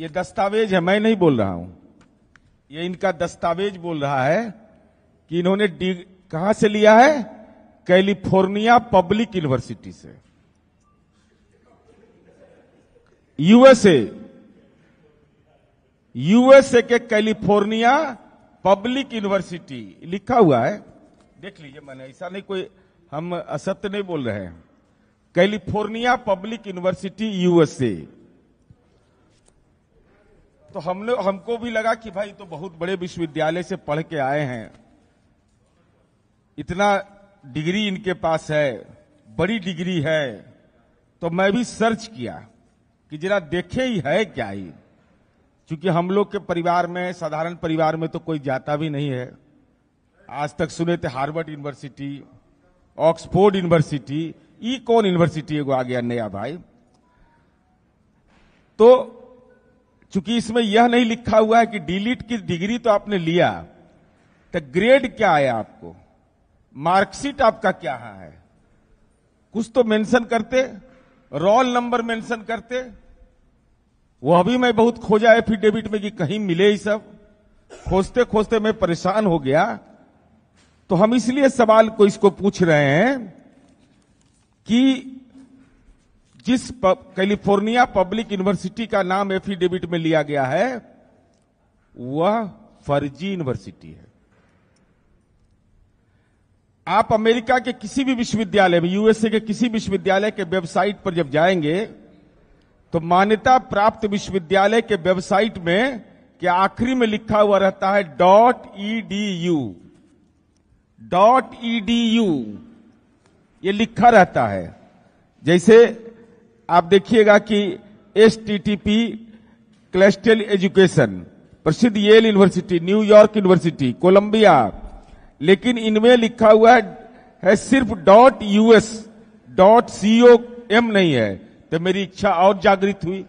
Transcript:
ये दस्तावेज है मैं नहीं बोल रहा हूं ये इनका दस्तावेज बोल रहा है कि इन्होंने डी कहां से लिया है कैलिफोर्निया पब्लिक यूनिवर्सिटी से यूएसए यूएसए के कैलिफोर्निया पब्लिक यूनिवर्सिटी लिखा हुआ है देख लीजिए मैंने ऐसा नहीं कोई हम असत्य नहीं बोल रहे हैं कैलिफोर्निया पब्लिक यूनिवर्सिटी यूएसए तो हमने हमको भी लगा कि भाई तो बहुत बड़े विश्वविद्यालय से पढ़ के आए हैं इतना डिग्री इनके पास है बड़ी डिग्री है तो मैं भी सर्च किया कि जरा देखे ही है क्या ही क्योंकि हम लोग के परिवार में साधारण परिवार में तो कोई जाता भी नहीं है आज तक सुने थे हार्वर्ड यूनिवर्सिटी ऑक्सफोर्ड यूनिवर्सिटी ई कौन यूनिवर्सिटी एगो आ गया नया भाई तो चूंकि इसमें यह नहीं लिखा हुआ है कि डिलीट की डिग्री तो आपने लिया तो ग्रेड क्या आया आपको मार्कशीट आपका क्या है कुछ तो मेंशन करते रोल नंबर मेंशन करते वो अभी मैं बहुत खोजा एफिडेविट में कि कहीं मिले ही सब खोजते खोजते मैं परेशान हो गया तो हम इसलिए सवाल को इसको पूछ रहे हैं कि जिस कैलिफोर्निया पब्लिक यूनिवर्सिटी का नाम एफिडेविट में लिया गया है वह फर्जी यूनिवर्सिटी है आप अमेरिका के किसी भी विश्वविद्यालय में यूएसए के किसी विश्वविद्यालय के वेबसाइट पर जब जाएंगे तो मान्यता प्राप्त विश्वविद्यालय के वेबसाइट में के आखिरी में लिखा हुआ रहता है dot E D U dot E D U ये लिखा रहता है जैसे आप देखिएगा कि एस टी टी पी क्लस्टल एजुकेशन प्रसिद्ध Yale university New York university Columbia लेकिन इनमें लिखा हुआ है, है सिर्फ dot US dot C O M नहीं है तो मेरी इच्छा और जागृत हुई